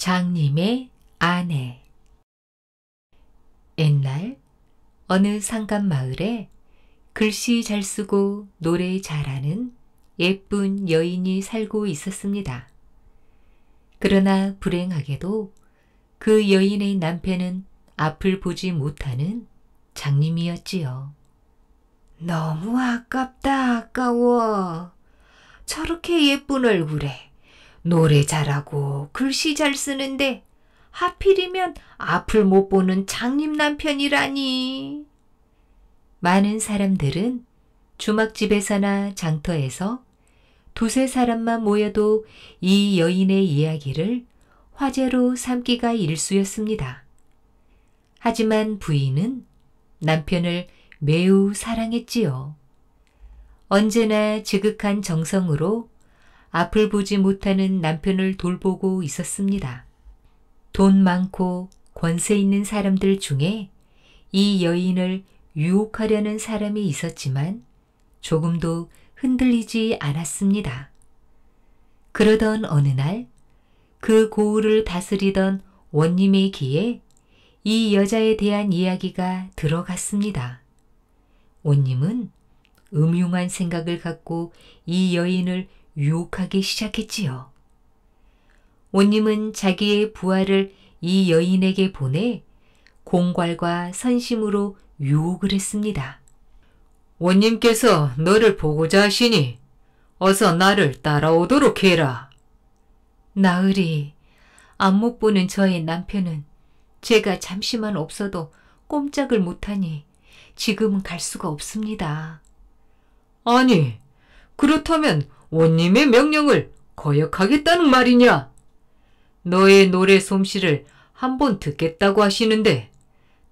장님의 아내 옛날 어느 산간 마을에 글씨 잘 쓰고 노래 잘하는 예쁜 여인이 살고 있었습니다. 그러나 불행하게도 그 여인의 남편은 앞을 보지 못하는 장님이었지요. 너무 아깝다 아까워. 저렇게 예쁜 얼굴에 노래 잘하고 글씨 잘 쓰는데 하필이면 앞을 못 보는 장님 남편이라니. 많은 사람들은 주막집에서나 장터에서 두세 사람만 모여도 이 여인의 이야기를 화제로 삼기가 일쑤였습니다. 하지만 부인은 남편을 매우 사랑했지요. 언제나 지극한 정성으로 앞을 보지 못하는 남편을 돌보고 있었습니다. 돈 많고 권세 있는 사람들 중에 이 여인을 유혹하려는 사람이 있었지만 조금도 흔들리지 않았습니다. 그러던 어느 날 그 고을을 다스리던 원님의 귀에 이 여자에 대한 이야기가 들어갔습니다. 원님은 음흉한 생각을 갖고 이 여인을 유혹하기 시작했지요. 온님은 자기의 부하를 이 여인에게 보내 공갈과 선심으로 유혹을 했습니다. 원님께서 너를 보고자 하시니 어서 나를 따라오도록 해라. 나으리, 안목 보는 저의 남편은 제가 잠시만 없어도 꼼짝을 못하니 지금은 갈 수가 없습니다. 아니, 그렇다면 원님의 명령을 거역하겠다는 말이냐? 너의 노래 솜씨를 한번 듣겠다고 하시는데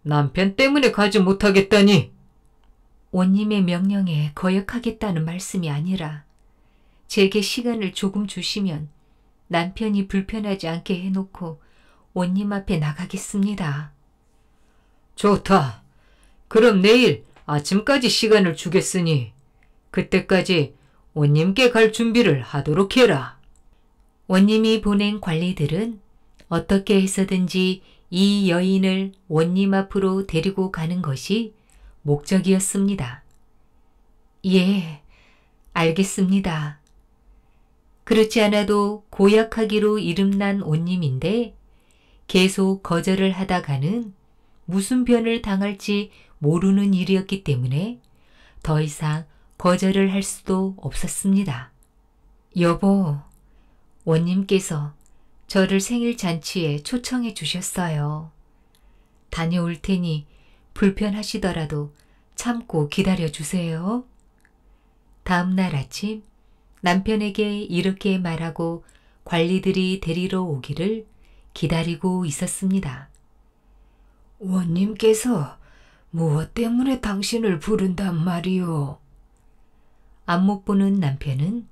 남편 때문에 가지 못하겠다니. 원님의 명령에 거역하겠다는 말씀이 아니라 제게 시간을 조금 주시면 남편이 불편하지 않게 해놓고 원님 앞에 나가겠습니다. 좋다. 그럼 내일 아침까지 시간을 주겠으니 그때까지 원님께 갈 준비를 하도록 해라. 원님이 보낸 관리들은 어떻게 해서든지 이 여인을 원님 앞으로 데리고 가는 것이 목적이었습니다. 예, 알겠습니다. 그렇지 않아도 고약하기로 이름난 원님인데 계속 거절을 하다가는 무슨 변을 당할지 모르는 일이었기 때문에 더 이상 거절을 할 수도 없었습니다. 여보, 원님께서 저를 생일 잔치에 초청해 주셨어요. 다녀올 테니 불편하시더라도 참고 기다려 주세요. 다음 날 아침 남편에게 이렇게 말하고 관리들이 데리러 오기를 기다리고 있었습니다. 원님께서 무엇 때문에 당신을 부른단 말이오? 안못 보는 남편은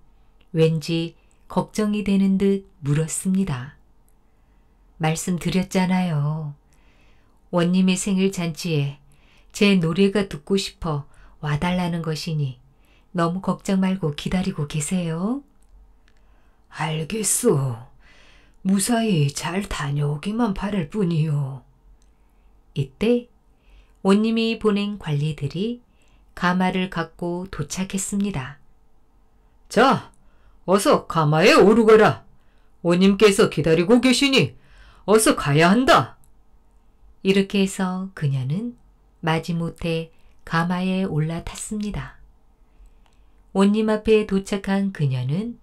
왠지 걱정이 되는 듯 물었습니다. 말씀드렸잖아요. 원님의 생일 잔치에 제 노래가 듣고 싶어 와달라는 것이니 너무 걱정 말고 기다리고 계세요. 알겠소. 무사히 잘 다녀오기만 바랄 뿐이요. 이때 원님이 보낸 관리들이 가마를 갖고 도착했습니다. 자, 어서 가마에 오르거라. 오님께서 기다리고 계시니 어서 가야 한다. 이렇게 해서 그녀는 마지못해 가마에 올라탔습니다. 온님 앞에 도착한 그녀는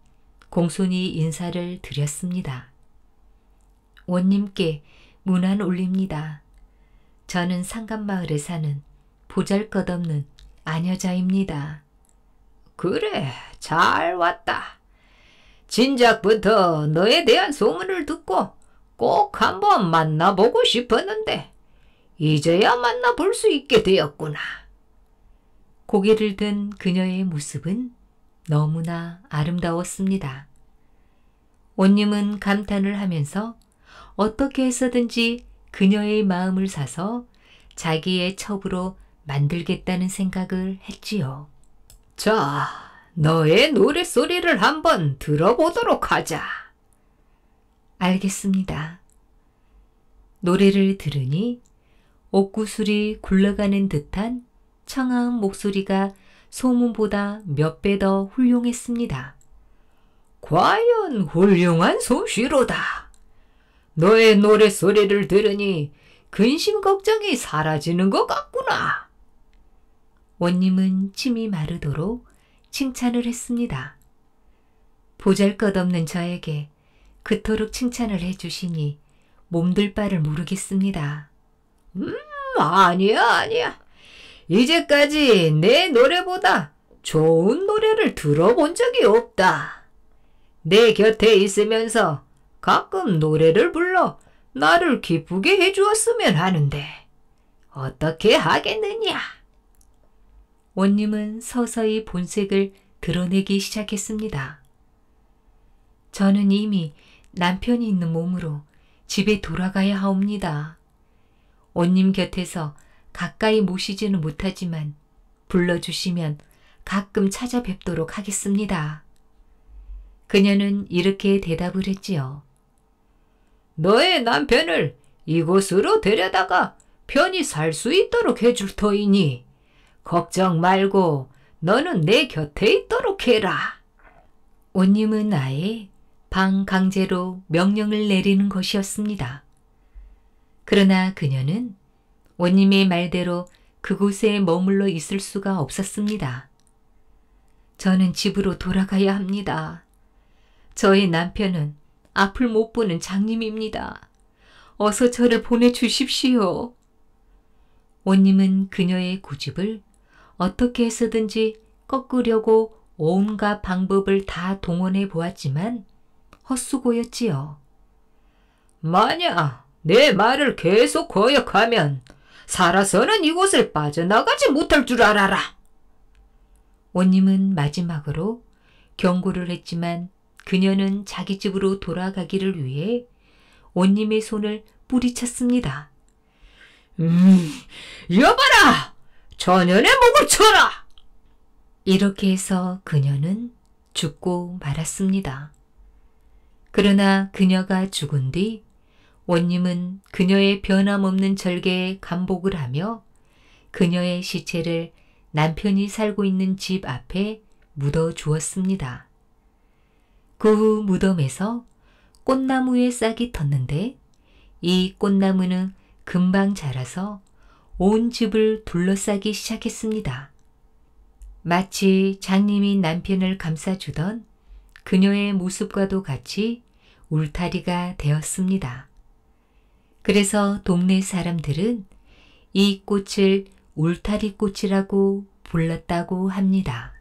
공손히 인사를 드렸습니다. 원님께 문안 올립니다. 저는 상간마을에 사는 보잘것없는 아녀자입니다 그래, 잘 왔다. 진작부터 너에 대한 소문을 듣고 꼭 한번 만나보고 싶었는데 이제야 만나볼 수 있게 되었구나. 고개를 든 그녀의 모습은 너무나 아름다웠습니다. 온님은 감탄을 하면서 어떻게 해서든지 그녀의 마음을 사서 자기의 첩으로 만들겠다는 생각을 했지요. 자, 너의 노랫소리를 한번 들어보도록 하자. 알겠습니다. 노래를 들으니 옥구슬이 굴러가는 듯한 청아한 목소리가 소문보다 몇 배 더 훌륭했습니다. 과연 훌륭한 소시로다. 너의 노랫소리를 들으니 근심 걱정이 사라지는 것 같구나. 원님은 침이 마르도록 칭찬을 했습니다. 보잘 것 없는 저에게 그토록 칭찬을 해주시니 몸둘 바를 모르겠습니다. 음, 아니야, 아니야. 이제까지 내 노래보다 좋은 노래를 들어본 적이 없다. 내 곁에 있으면서 가끔 노래를 불러 나를 기쁘게 해주었으면 하는데 어떻게 하겠느냐? 원님은 서서히 본색을 드러내기 시작했습니다. 저는 이미 남편이 있는 몸으로 집에 돌아가야 하옵니다. 원님 곁에서 가까이 모시지는 못하지만 불러주시면 가끔 찾아뵙도록 하겠습니다. 그녀는 이렇게 대답을 했지요. 너의 남편을 이곳으로 데려다가 편히 살 수 있도록 해줄 터이니 걱정 말고 너는 내 곁에 있도록 해라. 온님은 아예 방 강제로 명령을 내리는 것이었습니다. 그러나 그녀는 온님의 말대로 그곳에 머물러 있을 수가 없었습니다. 저는 집으로 돌아가야 합니다. 저의 남편은 앞을 못 보는 장님입니다. 어서 저를 보내주십시오. 온님은 그녀의 고집을 어떻게 해서든지 꺾으려고 온갖 방법을 다 동원해 보았지만 헛수고였지요. 만약 내 말을 계속 거역하면 살아서는 이곳을 빠져나가지 못할 줄 알아라. 원님은 마지막으로 경고를 했지만 그녀는 자기 집으로 돌아가기를 위해 원님의 손을 뿌리쳤습니다. 음, 여봐라! 전연의 목을 쳐라! 이렇게 해서 그녀는 죽고 말았습니다. 그러나 그녀가 죽은 뒤 원님은 그녀의 변함없는 절개에 감복을 하며 그녀의 시체를 남편이 살고 있는 집 앞에 묻어 주었습니다. 그 후 무덤에서 꽃나무에 싹이 텄는데 이 꽃나무는 금방 자라서 온 집을 둘러싸기 시작했습니다. 마치 장님이 남편을 감싸주던 그녀의 모습과도 같이 울타리가 되었습니다. 그래서 동네 사람들은 이 꽃을 울타리 꽃이라고 불렀다고 합니다.